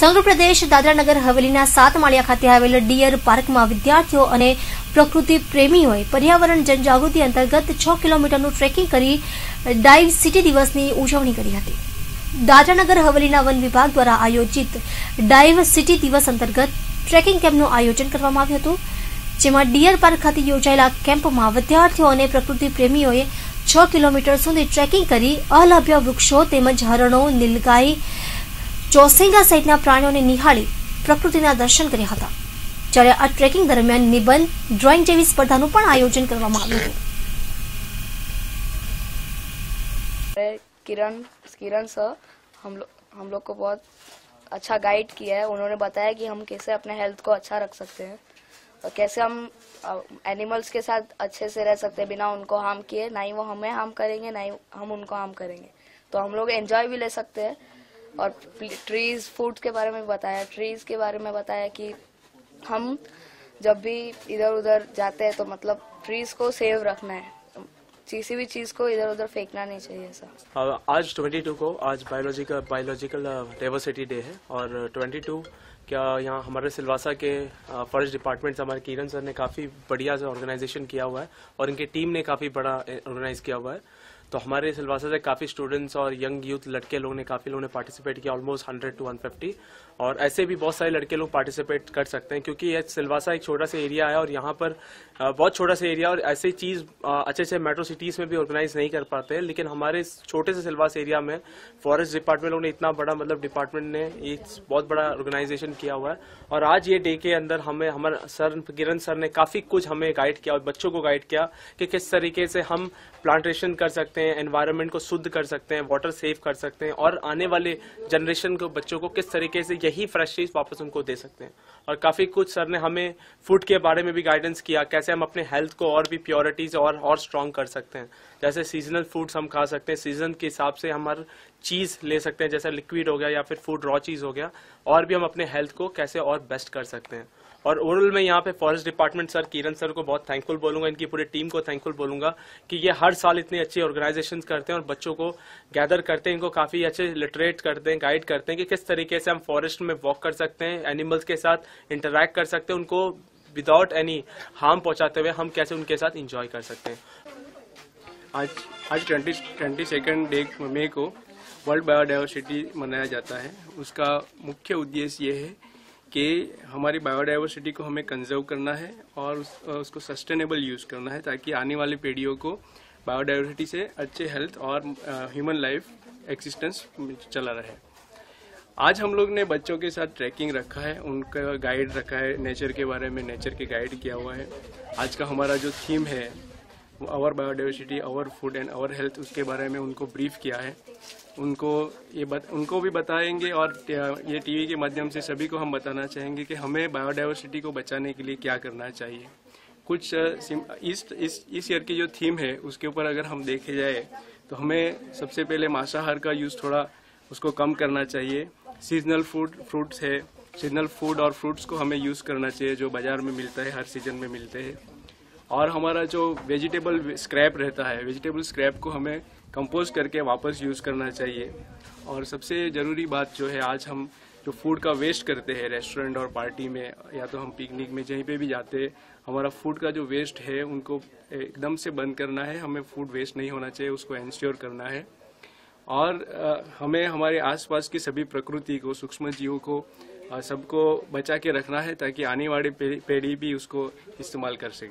સંઘ પ્રદેશ દાદરાનગર હવેલીના સાત માળિયા ખાતે આવેલ ડિયર પાર્કમાં વિદ્યાર્થીઓ અને પ્રકૃતિ પ્રેમીઓએ પર્યાવરણ જનજાગૃતિ અંતર્ગત છ કિલોમીટરનું ટ્રેકિંગ કરી ડાઇવ સિટી દિવસની ઉજવણી કરી હતી દાદરાનગર હવેલીના વન વિભાગ દ્વારા આયોજિત ડાઇવ સિટી દિવસ અંતર્ગત ટ્રેકિંગ કેમ્પનું આયોજન કરવામાં આવ્યું હતું જેમાં ડિયર પાર્ક ખાતે યોજાયેલા કેમ્પમાં વિદ્યાર્થીઓ અને પ્રકૃતિ પ્રેમીઓએ છ કિલોમીટર સુધી ટ્રેકિંગ કરી અલભ્ય વૃક્ષો તેમજ હરણો નીલગાય ચોસેંગા सहित प्राणियों ने પ્રકૃતિના प्रकृति કર્યા હતા જ્યારે આ ટ્રેકિંગ દરમિયાન નિબંધ ડ્રોઈંગ જેવી સ્પર્ધાનું પણ આયોજન કરવામાં આવ્યું હતું किरण किरण सर हम लोग हम लोग को बहुत अच्छा गाइड किया है उन्होंने बताया कि हम कैसे अपने हेल्थ को अच्छा रख सकते हैं और कैसे हम एनिमल्स के साथ अच्छे से रह सकते हैं बिना उनको हार्म किए ना ही वो हमें हार्म करेंगे ना ही हम उनको हार्म करेंगे तो हम लोग एंजॉय भी ले सकते हैं और ट्रीज़ फूड के बारे में बताया ट्रीज़ के बारे में बताया कि हम जब भी इधर उधर जाते हैं तो मतलब ट्रीज़ को सेव रखना है किसी भी चीज़ को इधर उधर फेंकना नहीं चाहिए सर आज 22 को आज बायोलॉजी का बायोलॉजिकल डाइवर्सिटी डे है और 22 क्या यहाँ हमारे सिलवासा के फॉरेस्ट डिपार्टमेंट हमारे किरण सर ने काफ़ी बढ़िया से ऑर्गेनाइजेशन किया हुआ है और इनके टीम ने काफ़ी बड़ा ऑर्गेनाइज किया हुआ है तो हमारे सिलवासा से काफ़ी स्टूडेंट्स और यंग यूथ लड़के लोग ने काफ़ी लोगों ने पार्टिसिपेट किया almost hundred to one fifty और ऐसे भी बहुत सारे लड़के लोग पार्टिसिपेट कर सकते हैं क्योंकि यह सिलवासा एक छोटा सा एरिया है और यहाँ पर बहुत छोटा सा एरिया और ऐसी चीज़ अच्छे अच्छे मेट्रो सिटीज़ में भी ऑर्गेनाइज नहीं कर पाते हैं लेकिन हमारे छोटे से सिलवास एरिया में फॉरेस्ट डिपार्टमेंट लोगों ने इतना बड़ा मतलब डिपार्टमेंट ने एक बहुत बड़ा ऑर्गेनाइजेशन किया हुआ है और आज ये डे के अंदर हमें हमारे सर किरण सर ने काफ़ी कुछ हमें गाइड किया और बच्चों को गाइड किया कि किस तरीके से हम प्लांटेशन कर सकते हैं सकते हैं एनवायरनमेंट को शुद्ध कर सकते हैं वाटर सेव कर सकते हैं और आने वाले जनरेशन को बच्चों को किस तरीके से यही फ्रेश चीज़ वापस उनको दे सकते हैं और काफ़ी कुछ सर ने हमें फूड के बारे में भी गाइडेंस किया कैसे हम अपने हेल्थ को और भी प्योरिटीज़ और और स्ट्रांग कर सकते हैं जैसे सीजनल फूड्स हम खा सकते हैं सीजन के हिसाब से हर चीज़ ले सकते हैं जैसे लिक्विड हो गया या फिर फूड रॉ चीज़ हो गया और भी हम अपने हेल्थ को कैसे और बेस्ट कर सकते हैं और ओरल में यहाँ पे forest department sir Kiran sir को बहुत थैंकफुल बोलूंगा इनकी पूरी टीम को थैंकफुल बोलूंगा कि ये हर साल इतनी अच्छे ऑर्गेनाइजेशन करते हैं और बच्चों को गैदर करते हैं इनको काफी अच्छे लिटरेट करते हैं गाइड करते हैं कि किस तरीके से हम फॉरेस्ट में वॉक कर सकते हैं एनिमल्स के साथ इंटरेक्ट कर सकते हैं उनको विदाउट एनी हार्म पहुंचाते हुए हम कैसे उनके साथ इंजॉय कर सकते हैं आज आज twenty twenty second day May को वर्ल्ड बायोडाइवर्सिटी मनाया जाता है उसका मुख्य उद्देश्य ये है कि हमारी बायोडाइवर्सिटी को हमें कंजर्व करना है और उस, उसको सस्टेनेबल यूज़ करना है ताकि आने वाली पीढ़ियों को बायोडाइवर्सिटी से अच्छे हेल्थ और ह्यूमन लाइफ एक्सिस्टेंस चला रहे आज हम लोग ने बच्चों के साथ ट्रैकिंग रखा है उनका गाइड रखा है नेचर के बारे में नेचर के गाइड किया हुआ है आज का हमारा जो थीम है our biodiversity our food and our health उसके बारे में उनको ब्रीफ किया है उनको ये बत, उनको भी बताएंगे और ये टीवी के माध्यम से सभी को हम बताना चाहेंगे कि हमें बायोडाइवर्सिटी को बचाने के लिए क्या करना चाहिए कुछ इस इस इस ईयर की जो थीम है उसके ऊपर अगर हम देखे जाए तो हमें सबसे पहले मांसाहार का यूज़ थोड़ा उसको कम करना चाहिए सीजनल फूड फ्रूट्स है सीजनल फूड और फ्रूट्स को हमें यूज़ करना चाहिए जो बाज़ार में मिलता है हर सीजन में मिलते हैं और हमारा जो वेजिटेबल स्क्रैप रहता है वेजिटेबल स्क्रैप को हमें कंपोज करके वापस यूज़ करना चाहिए और सबसे ज़रूरी बात जो है आज हम जो फूड का वेस्ट करते हैं रेस्टोरेंट और पार्टी में या तो हम पिकनिक में जहीं पे भी जाते हैं हमारा फूड का जो वेस्ट है उनको एकदम से बंद करना है हमें फूड वेस्ट नहीं होना चाहिए उसको इंश्योर करना है और हमें हमारे आसपास की सभी प्रकृति को सूक्ष्म जीवों को सबको बचा के रखना है ताकि आने वाली पीढ़ी भी उसको इस्तेमाल कर सके